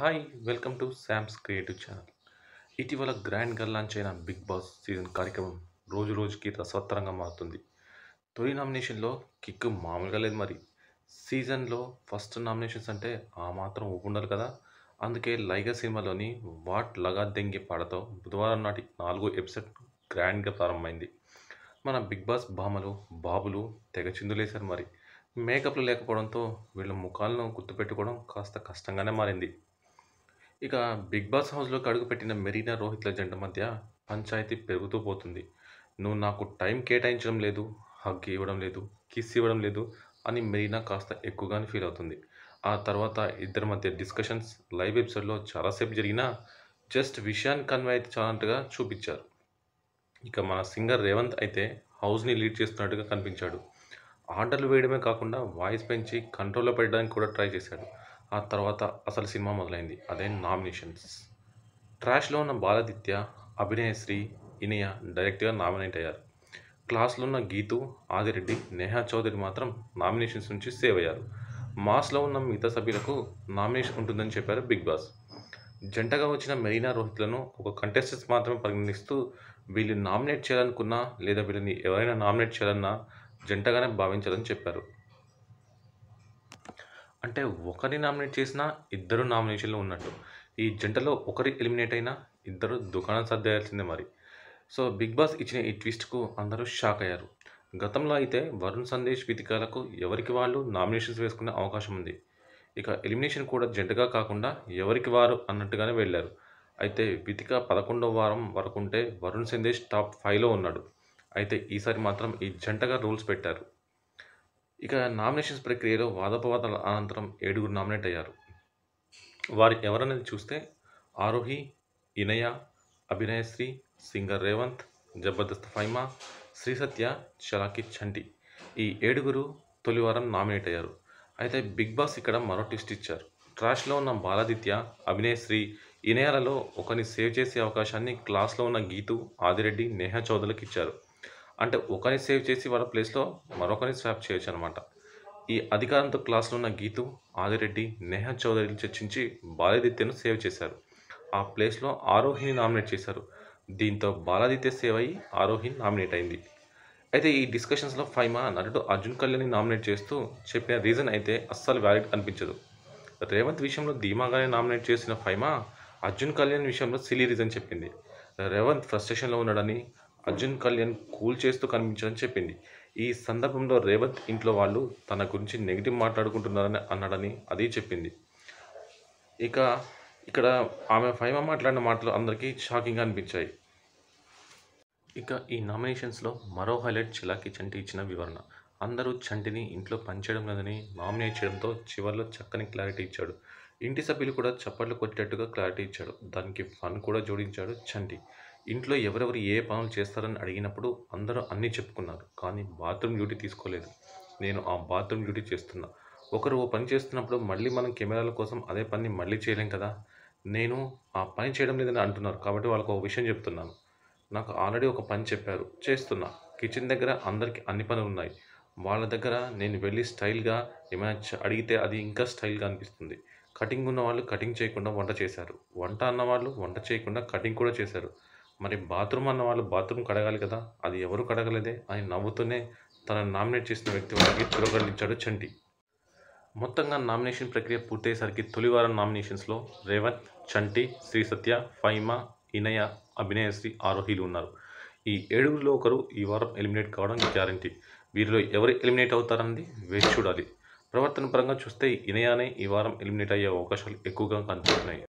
hi welcome to Sam's creative channel ఇటీవల grand గర్ launch అయిన బిగ్ బాస్ సీజన్ కార్యక్రమం రోజు రోజుకి రసవత్తరంగా మారుతుంది తొలి నామినేషన్లో కిక్ మామూలుగా లేదు మరి సీజన్లో ఫస్ట్ నామినేషన్స్ అంటే ఆ మాత్రం ఉండాలి కదా అందుకే లైగా సినిమాలోని వాట్ లగా దెంగి పాడతో బుధవారం నాటి నాలుగో ఎపిసోడ్ గ్రాండ్గా ప్రారంభమైంది మన బిగ్ బాస్ భామలు బాబులు తెగ చిందులేశారు మరి మేకప్లు లేకపోవడంతో వీళ్ళ ముఖాలను గుర్తుపెట్టుకోవడం కాస్త కష్టంగానే మారింది ఇక బిగ్ బాస్ హౌస్లోకి అడుగుపెట్టిన మెరీనా రోహిత్ల జంట మధ్య పంచాయతీ పెరుగుతూ పోతుంది నువ్వు నాకు టైం కేటాయించడం లేదు హగ్ ఇవ్వడం లేదు కిస్ ఇవ్వడం లేదు అని మెరీనా కాస్త ఎక్కువగానే ఫీల్ అవుతుంది ఆ తర్వాత ఇద్దరి మధ్య డిస్కషన్స్ లైవ్ ఎపిసోడ్లో చాలాసేపు జరిగినా జస్ట్ విషయాన్ని కన్వే అయితే చాలంటగా చూపించారు ఇక మన సింగర్ రేవంత్ అయితే హౌస్ని లీడ్ చేస్తున్నట్టుగా కనిపించాడు ఆర్డర్లు వేయడమే కాకుండా వాయిస్ పెంచి కంట్రోల్లో పెట్టడానికి కూడా ట్రై చేశాడు ఆ తర్వాత అసలు సినిమా మొదలైంది అదే నామినేషన్స్ ట్రాష్లో ఉన్న బాలదిత్య అభినయశ్రీ ఇనియ డైరెక్ట్గా నామినేట్ అయ్యారు క్లాస్లో ఉన్న గీతు ఆదిరెడ్డి నేహా చౌదరి మాత్రం నామినేషన్స్ నుంచి సేవ్ అయ్యారు మాస్లో ఉన్న మిగతా సభ్యులకు నామినేషన్ ఉంటుందని చెప్పారు బిగ్ బాస్ జంటగా వచ్చిన మెరీనా రోహిత్లను ఒక కంటెస్టెంట్స్ మాత్రమే పరిగణిస్తూ వీళ్ళు నామినేట్ చేయాలనుకున్నా లేదా వీళ్ళని ఎవరైనా నామినేట్ చేయాలన్నా జంటగానే భావించాలని చెప్పారు అంటే ఒకరిని నామినేట్ చేసినా ఇద్దరు నామినేషన్లో ఉన్నట్టు ఈ జంటలో ఒకరి ఎలిమినేట్ అయినా ఇద్దరు దుకాణం సర్దేయాల్సిందే మరి సో బిగ్ బాస్ ఇచ్చిన ఈ ట్విస్ట్కు అందరూ షాక్ అయ్యారు గతంలో అయితే వరుణ్ సందేశ్ వితికాలకు ఎవరికి వాళ్ళు నామినేషన్స్ వేసుకునే అవకాశం ఉంది ఇక ఎలిమినేషన్ కూడా జంటగా కాకుండా ఎవరికి వారు అన్నట్టుగానే వెళ్ళారు అయితే వితిక పదకొండవ వారం వరకు ఉంటే వరుణ్ సందేశ్ టాప్ ఫైవ్లో ఉన్నాడు అయితే ఈసారి మాత్రం ఈ జంటగా రూల్స్ పెట్టారు ఇక నామినేషన్స్ ప్రక్రియలో వాదోపవాదాల అనంతరం ఏడుగురు నామినేట్ అయ్యారు వారు ఎవరనేది చూస్తే ఆరోహి ఇనయ అభినయశ్రీ సింగర్ రేవంత్ జబర్దస్త్ ఫైమా శ్రీ సత్య చలాకి చంటి ఈ ఏడుగురు తొలివారం నామినేట్ అయ్యారు అయితే బిగ్ బాస్ ఇక్కడ మరో ట్విస్ట్ ఇచ్చారు ట్రాష్లో ఉన్న బాలాదిత్య అభినయశ్రీ ఇనయాలలో ఒకరిని సేవ్ చేసే అవకాశాన్ని క్లాస్లో ఉన్న గీతు ఆదిరెడ్డి నేహా చౌదరికి ఇచ్చారు అంటే ఒకరిని సేవ్ చేసి వాళ్ళ ప్లేస్లో మరొకరిని స్వాప్ చేయొచ్చు అనమాట ఈ అధికారంతో క్లాస్లో ఉన్న గీతు ఆదిరెడ్డి నేహా చౌదరిని చర్చించి బాలాదిత్యను సేవ్ చేశారు ఆ ప్లేస్లో ఆరోహిని నామినేట్ చేశారు దీంతో బాలాదిత్య సేవ్ అయ్యి ఆరోహిని నామినేట్ అయింది అయితే ఈ డిస్కషన్స్లో ఫైమా నటుడు అర్జున్ కళ్యాణ్ని నామినేట్ చేస్తూ చెప్పిన రీజన్ అయితే అస్సలు వ్యాలిడ్ అనిపించదు రేవంత్ విషయంలో ధీమాగానే నామినేట్ చేసిన ఫైమా అర్జున్ కళ్యాణ్ విషయంలో సిలీ రీజన్ చెప్పింది రేవంత్ ఫ్రస్ట్రేషన్లో ఉన్నాడని అర్జున్ కళ్యాణ్ కూల్ చేస్తూ కనిపించారని చెప్పింది ఈ సందర్భంలో రేవంత్ ఇంట్లో వాళ్ళు తన గురించి నెగిటివ్ మాట్లాడుకుంటున్నారని అన్నాడని అది చెప్పింది ఇక ఇక్కడ ఆమె ఫైమ మాట్లాడిన మాటలు అందరికీ షాకింగ్ అనిపించాయి ఇక ఈ నామినేషన్స్లో మరో హైలైట్ చిలాకి చంటి ఇచ్చిన వివరణ అందరూ చంటిని ఇంట్లో పనిచేయడం లేదని నామినేట్ చేయడంతో చివరిలో చక్కని క్లారిటీ ఇచ్చాడు ఇంటి సభ్యులు కూడా చప్పట్లు కొట్టేట్టుగా క్లారిటీ ఇచ్చాడు దానికి ఫన్ కూడా జోడించాడు చంటి ఇంట్లో ఎవరెవరు ఏ పనులు చేస్తారని అడిగినప్పుడు అందరూ అన్నీ చెప్పుకున్నారు కానీ బాత్రూమ్ డ్యూటీ తీసుకోలేదు నేను ఆ బాత్రూమ్ డ్యూటీ చేస్తున్నా ఒకరు ఓ పని చేస్తున్నప్పుడు మళ్ళీ మనం కెమెరాల కోసం అదే పని మళ్ళీ చేయలేం కదా నేను ఆ పని చేయడం లేదని అంటున్నారు కాబట్టి వాళ్ళకు ఒక విషయం చెప్తున్నాను నాకు ఆల్రెడీ ఒక పని చెప్పారు చేస్తున్నా కిచెన్ దగ్గర అందరికీ అన్ని పనులు ఉన్నాయి వాళ్ళ దగ్గర నేను వెళ్ళి స్టైల్గా ఏమైనా అడిగితే అది ఇంకా స్టైల్గా అనిపిస్తుంది కటింగ్ ఉన్న వాళ్ళు కటింగ్ చేయకుండా వంట చేశారు వంట అన్నవాళ్ళు వంట చేయకుండా కటింగ్ కూడా చేశారు మరి బాత్రూమ్ అన్న వాళ్ళు బాత్రూమ్ కడగాలి కదా అది ఎవరు కడగలేదే అని నవ్వుతూనే తనను నామినేట్ చేసిన వ్యక్తి వారికి తిరగలించాడు చంటి మొత్తంగా నామినేషన్ ప్రక్రియ పూర్తయ్యేసరికి తొలివారం నామినేషన్స్లో రేవంత్ చంటి శ్రీ సత్య ఫైమా ఇనయ అభినయశ్రీ ఆరోహీలు ఉన్నారు ఈ ఏడుగురిలో ఒకరు ఈ వారం ఎలిమినేట్ కావడం గ్యారంటీ వీరిలో ఎవరు ఎలిమినేట్ అవుతారన్నది వేచి చూడాలి ప్రవర్తన పరంగా చూస్తే ఇనయానే ఈ వారం ఎలిమినేట్ అయ్యే అవకాశాలు ఎక్కువగా కనిపిస్తున్నాయి